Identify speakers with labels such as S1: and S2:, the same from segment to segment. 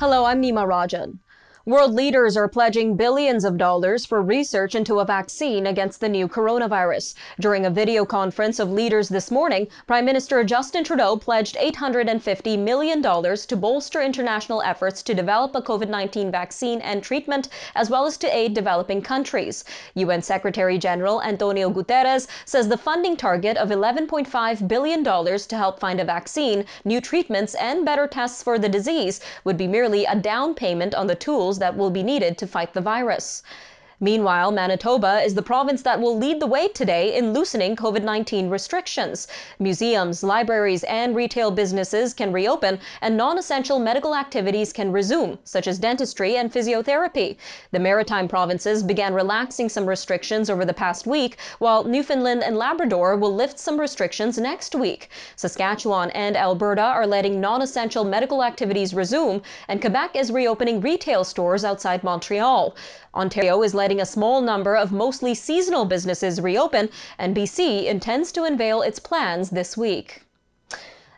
S1: Hello, I'm Nima Rajan. World leaders are pledging billions of dollars for research into a vaccine against the new coronavirus. During a video conference of leaders this morning, Prime Minister Justin Trudeau pledged $850 million to bolster international efforts to develop a COVID 19 vaccine and treatment, as well as to aid developing countries. UN Secretary General Antonio Guterres says the funding target of $11.5 billion to help find a vaccine, new treatments, and better tests for the disease would be merely a down payment on the tools tools that will be needed to fight the virus. Meanwhile, Manitoba is the province that will lead the way today in loosening COVID 19 restrictions. Museums, libraries, and retail businesses can reopen, and non essential medical activities can resume, such as dentistry and physiotherapy. The Maritime provinces began relaxing some restrictions over the past week, while Newfoundland and Labrador will lift some restrictions next week. Saskatchewan and Alberta are letting non essential medical activities resume, and Quebec is reopening retail stores outside Montreal. Ontario is letting letting a small number of mostly seasonal businesses reopen, NBC intends to unveil its plans this week.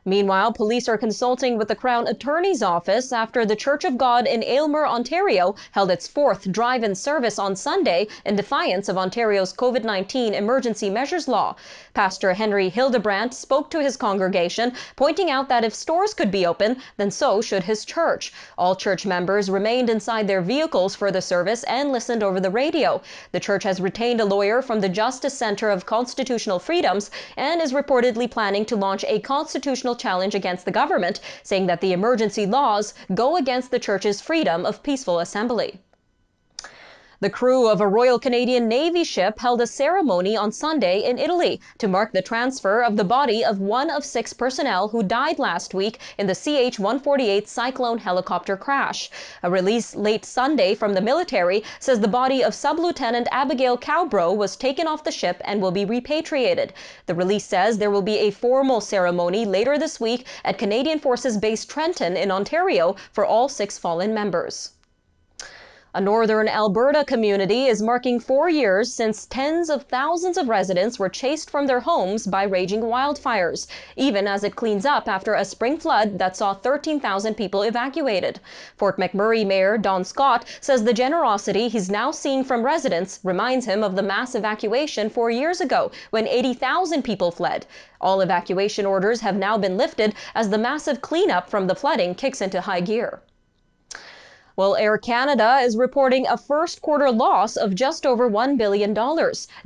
S1: Meanwhile, police are consulting with the Crown Attorney's Office after the Church of God in Aylmer, Ontario held its fourth drive in service on Sunday in defiance of Ontario's COVID 19 emergency measures law. Pastor Henry Hildebrandt spoke to his congregation, pointing out that if stores could be open, then so should his church. All church members remained inside their vehicles for the service and listened over the radio. The church has retained a lawyer from the Justice Center of Constitutional Freedoms and is reportedly planning to launch a constitutional constitutional challenge against the government, saying that the emergency laws go against the church's freedom of peaceful assembly. The crew of a Royal Canadian Navy ship held a ceremony on Sunday in Italy to mark the transfer of the body of one of six personnel who died last week in the CH 148 Cyclone helicopter crash. A release late Sunday from the military says the body of Sub Lieutenant Abigail Cowbro was taken off the ship and will be repatriated. The release says there will be a formal ceremony later this week at Canadian Forces Base Trenton in Ontario for all six fallen members. A northern Alberta community is marking four years since tens of thousands of residents were chased from their homes by raging wildfires, even as it cleans up after a spring flood that saw 13,000 people evacuated. Fort McMurray Mayor Don Scott says the generosity he's now seeing from residents reminds him of the mass evacuation four years ago when 80,000 people fled. All evacuation orders have now been lifted as the massive cleanup from the flooding kicks into high gear. Well, Air Canada is reporting a first quarter loss of just over $1 billion,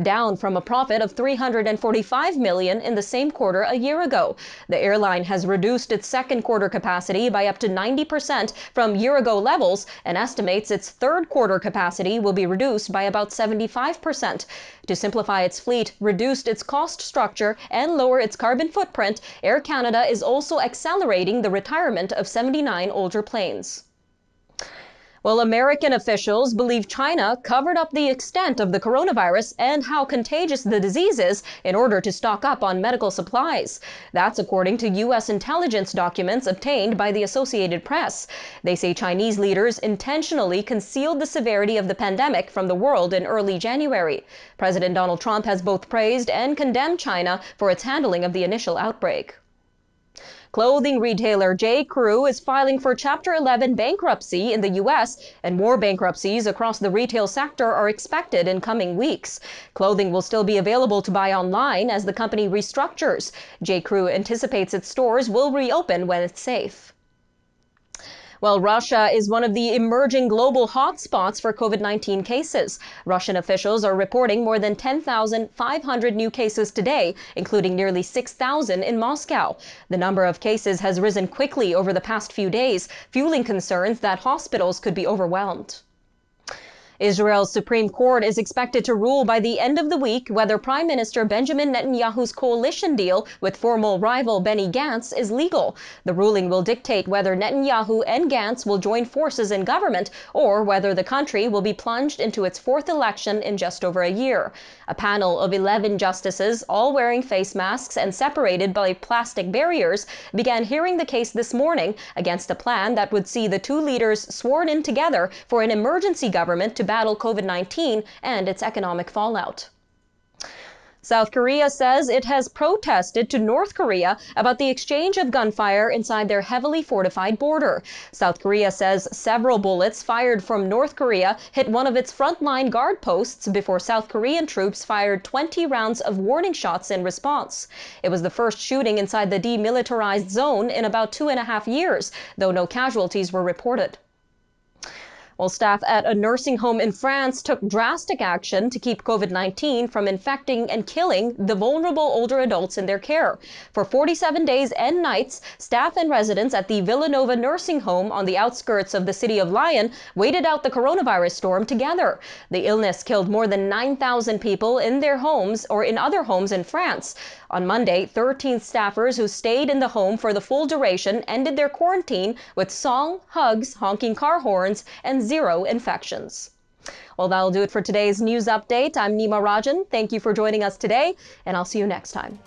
S1: down from a profit of $345 million in the same quarter a year ago. The airline has reduced its second quarter capacity by up to 90% from year ago levels and estimates its third quarter capacity will be reduced by about 75%. To simplify its fleet, reduce its cost structure, and lower its carbon footprint, Air Canada is also accelerating the retirement of 79 older planes. Well, American officials believe China covered up the extent of the coronavirus and how contagious the disease is in order to stock up on medical supplies. That's according to U.S. intelligence documents obtained by the Associated Press. They say Chinese leaders intentionally concealed the severity of the pandemic from the world in early January. President Donald Trump has both praised and condemned China for its handling of the initial outbreak. Clothing retailer J. Crew is filing for Chapter 11 bankruptcy in the U.S., and more bankruptcies across the retail sector are expected in coming weeks. Clothing will still be available to buy online as the company restructures. J. Crew anticipates its stores will reopen when it's safe. Well, Russia is one of the emerging global hotspots for COVID 19 cases. Russian officials are reporting more than 10,500 new cases today, including nearly 6,000 in Moscow. The number of cases has risen quickly over the past few days, fueling concerns that hospitals could be overwhelmed. Israel's Supreme Court is expected to rule by the end of the week whether Prime Minister Benjamin Netanyahu's coalition deal with former rival Benny Gantz is legal. The ruling will dictate whether Netanyahu and Gantz will join forces in government or whether the country will be plunged into its fourth election in just over a year. A panel of 11 justices, all wearing face masks and separated by plastic barriers, began hearing the case this morning against a plan that would see the two leaders sworn in together for an emergency government to battle COVID 19 and its economic fallout. South Korea says it has protested to North Korea about the exchange of gunfire inside their heavily fortified border. South Korea says several bullets fired from North Korea hit one of its frontline guard posts before South Korean troops fired 20 rounds of warning shots in response. It was the first shooting inside the demilitarized zone in about two and a half years, though no casualties were reported. While staff at a nursing home in France took drastic action to keep COVID 19 from infecting and killing the vulnerable older adults in their care. For 47 days and nights, staff and residents at the Villanova nursing home on the outskirts of the city of Lyon waited out the coronavirus storm together. The illness killed more than 9,000 people in their homes or in other homes in France. On Monday, 13 staffers who stayed in the home for the full duration ended their quarantine with song, hugs, honking car horns, and zero infections. Well, that'll do it for today's news update. I'm Nima Rajan. Thank you for joining us today, and I'll see you next time.